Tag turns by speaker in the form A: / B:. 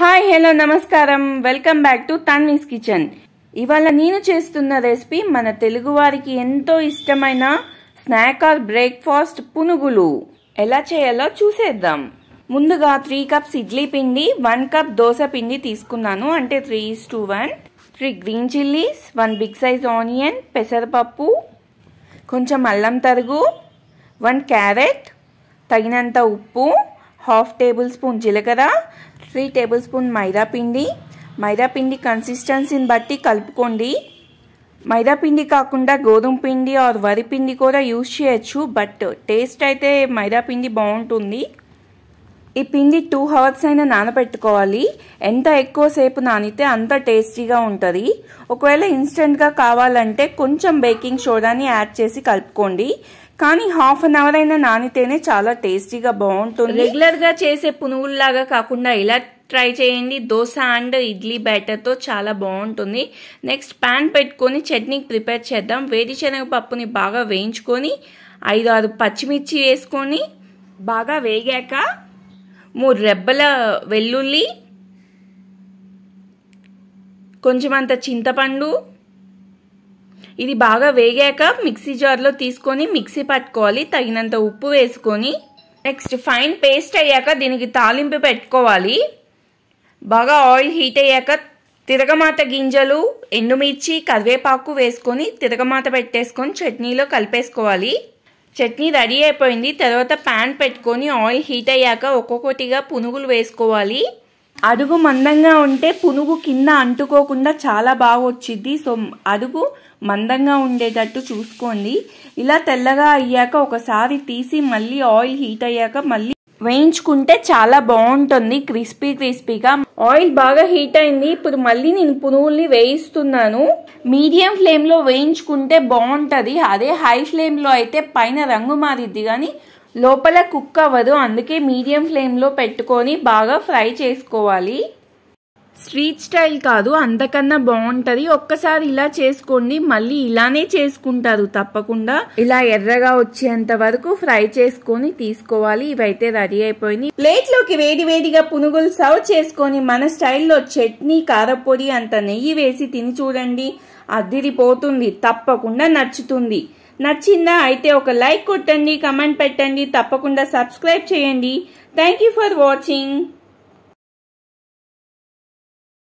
A: hi hello నమస్కారం welcome back to Tanvi's kitchen ఇవాళ నేను చేస్తున్న రెసిపీ మన తెలుగువారికి ఎంతో ఇష్టమైన స్నాక్ ఆర్ బ్రేక్ఫాస్ట్ పునుగులు ఎలా చేయాలో చూసేద్దాం ముందుగా త్రీ కప్స్ ఇడ్లీ పిండి వన్ కప్ దోశ పిండి తీసుకున్నాను అంటే three is to one three green chillies one big size onion పెసరపప్పు కొంచెం అల్లం తరుగు వన్ క్యారెట్ తగినంత ఉప్పు హాఫ్ టేబుల్ స్పూన్ జీలకర్ర త్రీ టేబుల్ స్పూన్ మైదా పిండి మైదా పిండి కన్సిస్టెన్సీని బట్టి కలుపుకోండి మైదా పిండి కాకుండా గోధుమ పిండి ఆర్ వరి పిండి కూడా యూజ్ చేయొచ్చు బట్ టేస్ట్ అయితే మైదా పిండి బాగుంటుంది ఈ పిండి టూ అవర్స్ అయినా నానబెట్టుకోవాలి ఎంత ఎక్కువసేపు నానితే అంత టేస్టీగా ఉంటుంది ఒకవేళ ఇన్స్టెంట్గా కావాలంటే కొంచెం బేకింగ్ సోడాని యాడ్ చేసి కలుపుకోండి కానీ హాఫ్ అన్ అవర్ అయినా నానితేనే చాలా టేస్టీగా బాగుంటుంది రెగ్యులర్గా చేసే పునుగుల్లాగా కాకుండా ఇలా ట్రై చేయండి దోశ అండ్ ఇడ్లీ బ్యాటర్తో చాలా బాగుంటుంది నెక్స్ట్ ప్యాన్ పెట్టుకొని చట్నీకి ప్రిపేర్ చేద్దాం వేరుశనగ పప్పుని బాగా వేయించుకొని ఐదు ఆరు పచ్చిమిర్చి వేసుకొని బాగా వేగాక మూడు రెబ్బల వెల్లుల్లి కొంచెం అంత చింతపండు ఇది బాగా వేగాక మిక్సీ జార్లో తీసుకొని మిక్సీ పట్టుకోవాలి తగినంత ఉప్పు వేసుకొని నెక్స్ట్ ఫైన్ పేస్ట్ అయ్యాక దీనికి తాలింపు పెట్టుకోవాలి బాగా ఆయిల్ హీట్ అయ్యాక తిరగమాత గింజలు ఎండుమిర్చి కరివేపాకు వేసుకొని తిరగమాత పెట్టేసుకొని చట్నీలో కలిపేసుకోవాలి చట్నీ రెడీ అయిపోయింది తర్వాత ప్యాన్ పెట్టుకొని ఆయిల్ హీట్ అయ్యాక ఒక్కొక్కటిగా పునుగులు వేసుకోవాలి అడుగు మందంగా ఉంటే పునుగు కింద అంటుకోకుండా చాలా బాగా వచ్చింది సో అడుగు మందంగా ఉండేటట్టు చూసుకోండి ఇలా తెల్లగా అయ్యాక ఒకసారి తీసి మళ్ళీ ఆయిల్ హీట్ అయ్యాక మళ్ళీ వేయించుకుంటే చాలా బాగుంటుంది క్రిస్పీ క్రిస్పీగా ఆయిల్ బాగా హీట్ అయింది ఇప్పుడు మళ్ళీ నేను పునుగుల్ని వేయిస్తున్నాను మీడియం ఫ్లేమ్లో వేయించుకుంటే బాగుంటుంది అదే హై ఫ్లేమ్లో అయితే పైన రంగు మారిద్ది కానీ లోపల కుక్ అవ్వదు అందుకే మీడియం ఫ్లేమ్లో పెట్టుకొని బాగా ఫ్రై చేసుకోవాలి స్ట్రీట్ స్టైల్ కాదు అంతకన్నా బాగుంటుంది ఒక్కసారి ఇలా చేసుకోండి మళ్ళీ ఇలానే చేసుకుంటారు తప్పకుండా ఇలా ఎర్రగా వచ్చేంత వరకు ఫ్రై చేసుకొని తీసుకోవాలి ఇవైతే రెడీ అయిపోయినాయి ప్లేట్లోకి వేడి వేడిగా పునుగులు సర్వ్ చేసుకొని మన స్టైల్లో చట్నీ కారపొడి అంత నెయ్యి వేసి తిని చూడండి అదిరిపోతుంది తప్పకుండా నచ్చుతుంది నచ్చిందా అయితే ఒక లైక్ కొట్టండి కమెంట్ పెట్టండి తప్పకుండా సబ్స్క్రైబ్ చేయండి థ్యాంక్ ఫర్ వాచింగ్